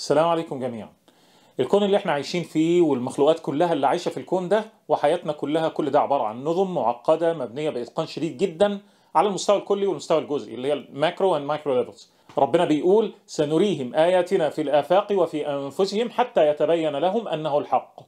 السلام عليكم جميعا الكون اللي احنا عايشين فيه والمخلوقات كلها اللي عايشة في الكون ده وحياتنا كلها كل ده عبارة عن نظم معقدة مبنية بإتقان شديد جدا على المستوى الكلي والمستوى الجزئي اللي هي الماكرو اند مايكرو ليفلز ربنا بيقول سنريهم آياتنا في الآفاق وفي أنفسهم حتى يتبين لهم أنه الحق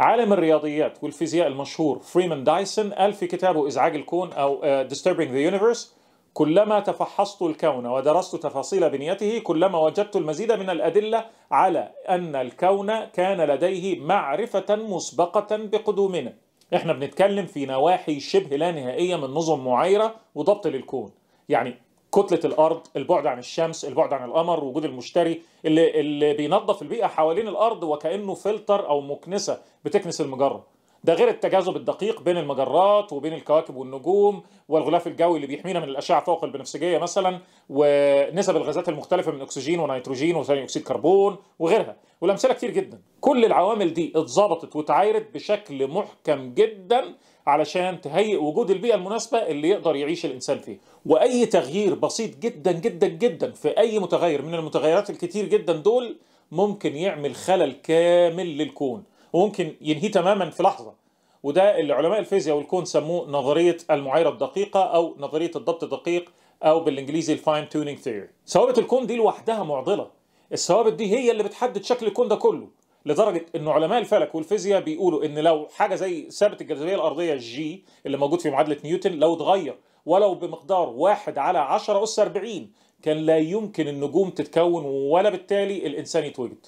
عالم الرياضيات والفيزياء المشهور فريمان دايسون قال في كتابه إزعاج الكون أو ديستربينج ذا يونيفرس كلما تفحصت الكون ودرست تفاصيل بنيته كلما وجدت المزيد من الأدلة على أن الكون كان لديه معرفة مسبقة بقدومنا احنا بنتكلم في نواحي شبه لا نهائية من نظم معايرة وضبط للكون يعني كتلة الأرض البعد عن الشمس البعد عن القمر وجود المشتري اللي, اللي بينظف البيئة حوالين الأرض وكأنه فلتر أو مكنسة بتكنس المجرة ده غير التجاذب الدقيق بين المجرات وبين الكواكب والنجوم والغلاف الجوي اللي بيحمينا من الاشعه فوق البنفسجيه مثلا ونسب الغازات المختلفه من اكسجين ونيتروجين وثاني اكسيد كربون وغيرها والامثله كتير جدا كل العوامل دي اتظبطت وتعايرت بشكل محكم جدا علشان تهيئ وجود البيئه المناسبه اللي يقدر يعيش الانسان فيها واي تغيير بسيط جدا جدا جدا في اي متغير من المتغيرات الكتير جدا دول ممكن يعمل خلل كامل للكون وممكن ينهيه تماما في لحظه وده اللي علماء الفيزياء والكون سموه نظريه المعايره الدقيقه او نظريه الضبط الدقيق او بالانجليزي الفاين تونينج ثيوري ثوابت الكون دي لوحدها معضله الثوابت دي هي اللي بتحدد شكل الكون ده كله لدرجه ان علماء الفلك والفيزياء بيقولوا ان لو حاجه زي ثابت الجاذبيه الارضيه جي اللي موجود في معادله نيوتن لو اتغير ولو بمقدار واحد على 10 أس 40 كان لا يمكن النجوم تتكون ولا بالتالي الإنسان يتوجد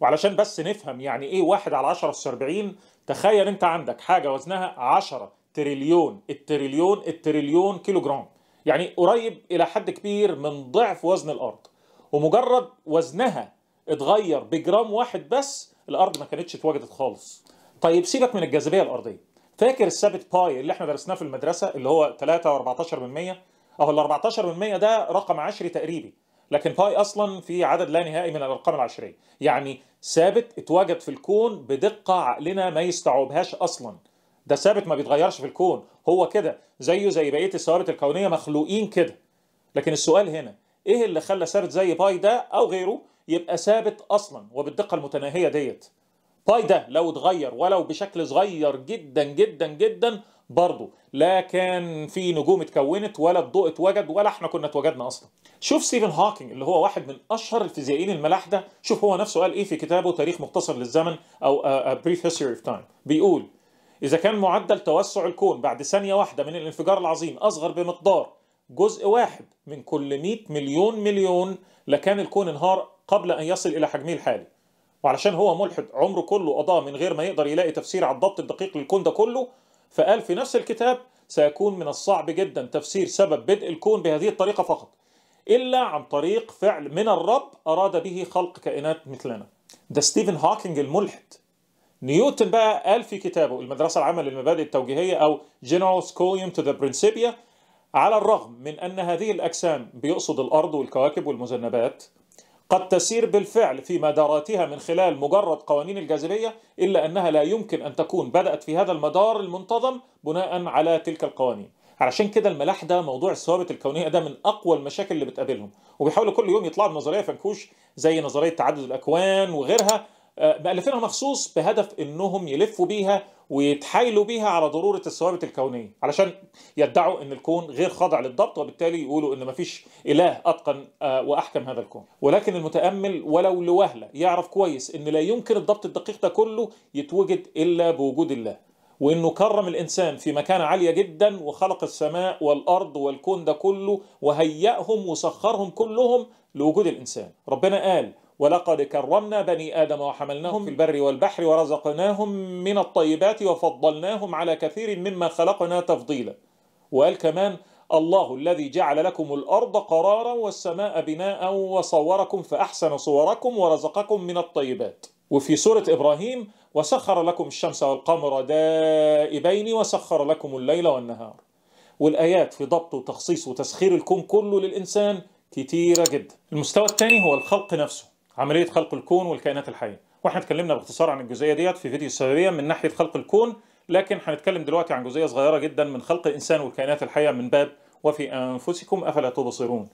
وعلشان بس نفهم يعني ايه واحد على 10 اس 40 تخيل انت عندك حاجه وزنها 10 تريليون التريليون التريليون كيلو جرام يعني قريب الى حد كبير من ضعف وزن الارض ومجرد وزنها اتغير بجرام واحد بس الارض ما كانتش اتوجدت خالص طيب سيبك من الجاذبيه الارضيه فاكر الثابت باي اللي احنا درسناه في المدرسه اللي هو 3 و14% اهو ال 14% ده رقم عشري تقريبي لكن باي اصلا في عدد لا نهائي من الارقام العشريه يعني ثابت اتواجد في الكون بدقه عقلنا ما يستوعبهاش اصلا ده ثابت ما بيتغيرش في الكون هو كده زيه زي بقيه الثوابت الكونيه مخلوقين كده لكن السؤال هنا ايه اللي خلى ثابت زي باي ده او غيره يبقى ثابت اصلا وبالدقه المتناهيه ديت باي ده لو اتغير ولو بشكل صغير جدا جدا جدا برضه لا كان في نجوم اتكونت ولا الضوء اتوجد ولا احنا كنا اتوجدنا اصلا شوف ستيفن هوكينج اللي هو واحد من اشهر الفيزيائيين الملاحده شوف هو نفسه قال ايه في كتابه تاريخ مختصر للزمن او بريف هيستوري اوف تايم، بيقول اذا كان معدل توسع الكون بعد ثانيه واحده من الانفجار العظيم اصغر بمقدار جزء واحد من كل 100 مليون مليون لكان الكون انهار قبل ان يصل الى حجمه الحالي وعلشان هو ملحد عمره كله قضاه من غير ما يقدر يلاقي تفسير على الضبط الدقيق للكون ده كله فقال في نفس الكتاب سيكون من الصعب جدا تفسير سبب بدء الكون بهذه الطريقة فقط إلا عن طريق فعل من الرب أراد به خلق كائنات مثلنا ده ستيفن هوكينج الملحد نيوتن بقى قال في كتابه المدرسة العامة للمبادئ التوجيهية أو General Scholium to the Principia على الرغم من أن هذه الأجسام بيقصد الأرض والكواكب والمذنبات قد تسير بالفعل في مداراتها من خلال مجرد قوانين الجاذبية إلا أنها لا يمكن أن تكون بدأت في هذا المدار المنتظم بناء على تلك القوانين علشان كده الملاح ده موضوع الثوابت الكونيه ده من اقوى المشاكل اللي بتقابلهم وبيحاولوا كل يوم يطلعوا بنظريه فنكوش زي نظريه تعدد الاكوان وغيرها آه، مألفينها مخصوص بهدف انهم يلفوا بيها ويتحايلوا بيها على ضروره الثوابت الكونيه علشان يدعوا ان الكون غير خاضع للضبط وبالتالي يقولوا ان مفيش اله اتقن آه، واحكم هذا الكون ولكن المتامل ولو لوهله يعرف كويس ان لا يمكن الضبط الدقيق ده كله يتوجد الا بوجود الله وانه كرم الانسان في مكانه عاليه جدا وخلق السماء والارض والكون ده كله وهيأهم وسخرهم كلهم لوجود الانسان ربنا قال ولقد كرمنا بني آدم وحملناهم في البر والبحر ورزقناهم من الطيبات وفضلناهم على كثير مما خلقنا تفضيلا وقال كمان الله الذي جعل لكم الأرض قرارا والسماء بناء وصوركم فأحسن صوركم ورزقكم من الطيبات وفي سورة إبراهيم وسخر لكم الشمس والقمر دائبين وسخر لكم الليل والنهار والآيات في ضبط وتخصيص وتسخير الكون كله للإنسان كتيرة جدا المستوى الثاني هو الخلق نفسه عمليه خلق الكون والكائنات الحيه واحنا اتكلمنا باختصار عن الجزئيه ديت في فيديو السببيه من ناحيه خلق الكون لكن هنتكلم دلوقتي عن جزئيه صغيره جدا من خلق الانسان والكائنات الحيه من باب وفي انفسكم افلا تبصرون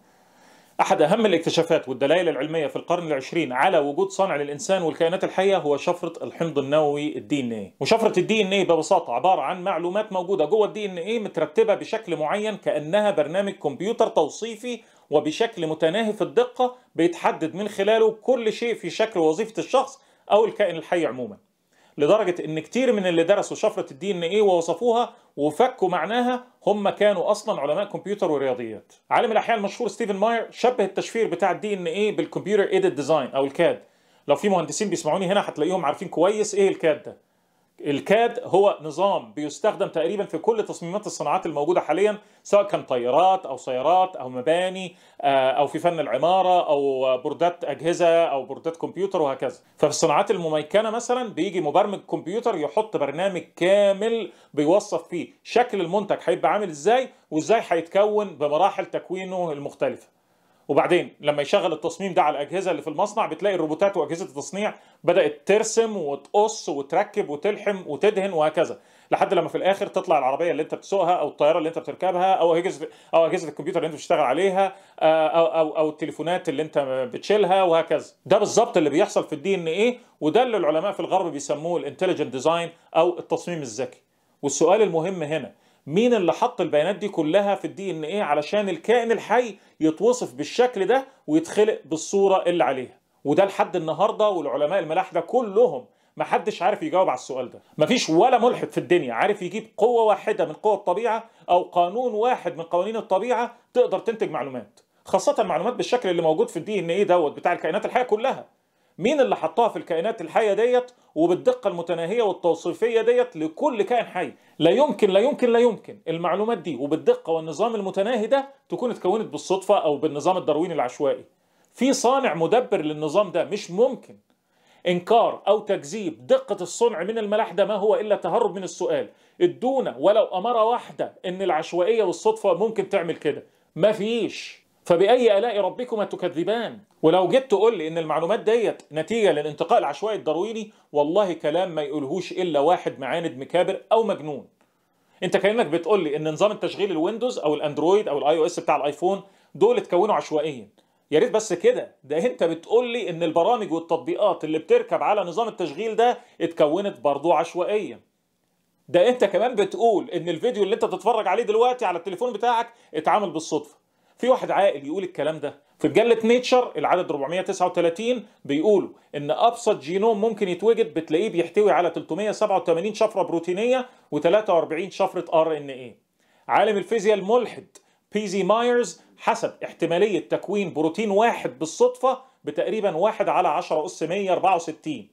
احد اهم الاكتشافات والدلائل العلميه في القرن العشرين على وجود صنع للانسان والكائنات الحيه هو شفره الحمض النووي الدي ان ايه وشفره الدي ان ايه ببساطه عباره عن معلومات موجوده جوه الدي ان ايه مترتبه بشكل معين كانها برنامج كمبيوتر توصيفي وبشكل متناهي في الدقة بيتحدد من خلاله كل شيء في شكل وظيفة الشخص أو الكائن الحي عموما لدرجة إن كتير من اللي درسوا شفرة الدي إن إيه ووصفوها وفكوا معناها هم كانوا أصلا علماء كمبيوتر ورياضيات. عالم الأحياء المشهور ستيفن ماير شبه التشفير بتاع الدي إن إيه بالكمبيوتر إيدت ديزاين أو الكاد. لو في مهندسين بيسمعوني هنا هتلاقيهم عارفين كويس إيه الكاد ده. الكاد هو نظام بيستخدم تقريبا في كل تصميمات الصناعات الموجوده حاليا سواء كان طيارات او سيارات او مباني آه، او في فن العماره او بوردات اجهزه او بوردات كمبيوتر وهكذا ففي الصناعات المميكنه مثلا بيجي مبرمج كمبيوتر يحط برنامج كامل بيوصف فيه شكل المنتج هيبقى عامل ازاي وازاي هيتكون بمراحل تكوينه المختلفه وبعدين لما يشغل التصميم ده على الاجهزه اللي في المصنع بتلاقي الروبوتات واجهزه التصنيع بدات ترسم وتقص وتركب وتلحم وتدهن وهكذا لحد لما في الاخر تطلع العربيه اللي انت بتسوقها او الطياره اللي انت بتركبها او اجهزه او اجهزه الكمبيوتر اللي انت بتشتغل عليها آه، او او او التليفونات اللي انت بتشيلها وهكذا ده بالظبط اللي بيحصل في الدي ان ايه وده اللي العلماء في الغرب بيسموه الانتليجنت ديزاين او التصميم الذكي والسؤال المهم هنا مين اللي حط البيانات دي كلها في الدي ان ايه علشان الكائن الحي يتوصف بالشكل ده ويتخلق بالصوره اللي عليها وده لحد النهارده والعلماء الملاحده كلهم ما حدش عارف يجاوب على السؤال ده مفيش ولا ملحد في الدنيا عارف يجيب قوه واحده من قوى الطبيعه او قانون واحد من قوانين الطبيعه تقدر تنتج معلومات خاصه معلومات بالشكل اللي موجود في الدي ان ايه دوت بتاع الكائنات الحيه كلها مين اللي حطها في الكائنات الحيه ديت وبالدقه المتناهيه والتوصيفيه ديت لكل كائن حي لا يمكن لا يمكن لا يمكن المعلومات دي وبالدقه والنظام المتناهي ده تكون اتكونت بالصدفه او بالنظام الدرويني العشوائي في صانع مدبر للنظام ده مش ممكن انكار او تكذيب دقه الصنع من الملاح ده ما هو الا تهرب من السؤال ادونا ولو اماره واحده ان العشوائيه والصدفه ممكن تعمل كده ما فيش فبأي آلاء ربكما تكذبان ولو جيت تقول لي إن المعلومات ديت نتيجة للانتقاء العشوائي الدارويني، والله كلام ما يقولهوش إلا واحد معاند مكابر أو مجنون انت كانك بتقول لي ان نظام التشغيل الويندوز او الاندرويد او الاي او اس بتاع الايفون دول اتكونوا عشوائيا يا ريت بس كده ده انت بتقول لي ان البرامج والتطبيقات اللي بتركب على نظام التشغيل ده اتكونت برضه عشوائيا ده انت كمان بتقول ان الفيديو اللي انت بتتفرج عليه دلوقتي على التليفون بتاعك اتعامل بالصدفه في واحد عاقل يقول الكلام ده في مجله نيتشر العدد 439 بيقولوا ان ابسط جينوم ممكن يتوجد بتلاقيه بيحتوي على 387 شفره بروتينيه و43 شفره ار ان ايه عالم الفيزياء الملحد بيزي مايرز حسب احتماليه تكوين بروتين واحد بالصدفه بتقريبا 1 على 10 اس 164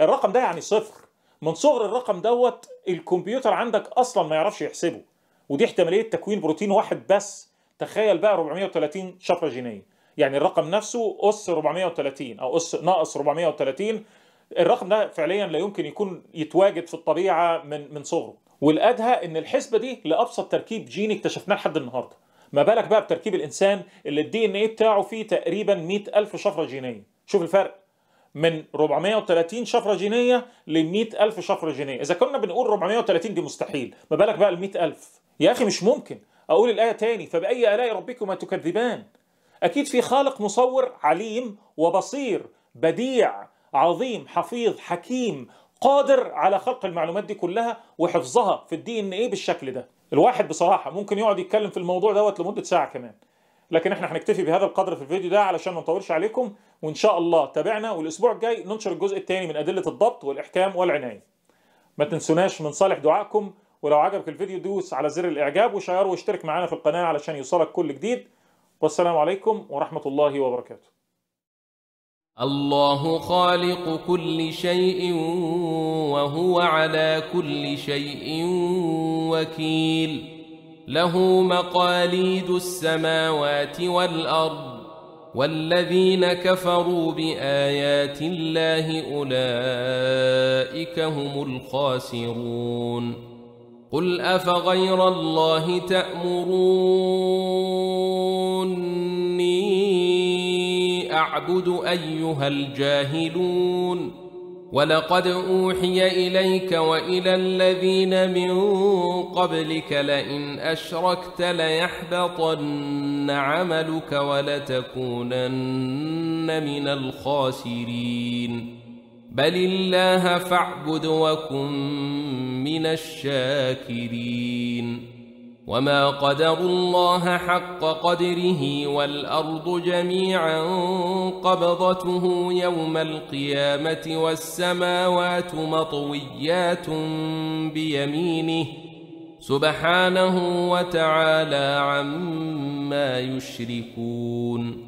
الرقم ده يعني صفر من صغر الرقم دوت الكمبيوتر عندك اصلا ما يعرفش يحسبه ودي احتماليه تكوين بروتين واحد بس تخيل بقى 430 شفره جينيه يعني الرقم نفسه اس 430 او اس ناقص 430 الرقم ده فعليا لا يمكن يكون يتواجد في الطبيعه من من صغره والادهى ان الحسبه دي لابسط تركيب جيني اكتشفناه لحد النهارده ما بالك بقى بتركيب الانسان اللي الدي ان ايه بتاعه فيه تقريبا 100000 شفره جينيه شوف الفرق من 430 شفره جينيه ل 100000 شفره جينيه اذا كنا بنقول 430 دي مستحيل ما بالك بقى ال 100000 يا اخي مش ممكن أقول الآية تاني فبأي آلاء ربكما تكذبان أكيد في خالق مصور عليم وبصير بديع عظيم حفيظ حكيم قادر على خلق المعلومات دي كلها وحفظها في الدي ان ايه بالشكل ده الواحد بصراحة ممكن يقعد يتكلم في الموضوع دوت لمدة ساعة كمان لكن احنا هنكتفي بهذا القدر في الفيديو ده علشان ما نطولش عليكم وان شاء الله تابعنا والاسبوع الجاي ننشر الجزء الثاني من ادله الضبط والاحكام والعنايه ما تنسوناش من صالح دعائكم ولو عجبك الفيديو دوس على زر الاعجاب وشير واشترك معانا في القناه علشان يوصلك كل جديد والسلام عليكم ورحمه الله وبركاته الله خالق كل شيء وهو على كل شيء وكيل له مقاليد السماوات والارض والذين كفروا بايات الله اولئك هم الخاسرون قل افغير الله تامروني اعبد ايها الجاهلون ولقد اوحي اليك والى الذين من قبلك لئن اشركت ليحبطن عملك ولتكونن من الخاسرين بل الله فاعبد وكن من الشاكرين وما قدروا الله حق قدره والأرض جميعا قبضته يوم القيامة والسماوات مطويات بيمينه سبحانه وتعالى عما يشركون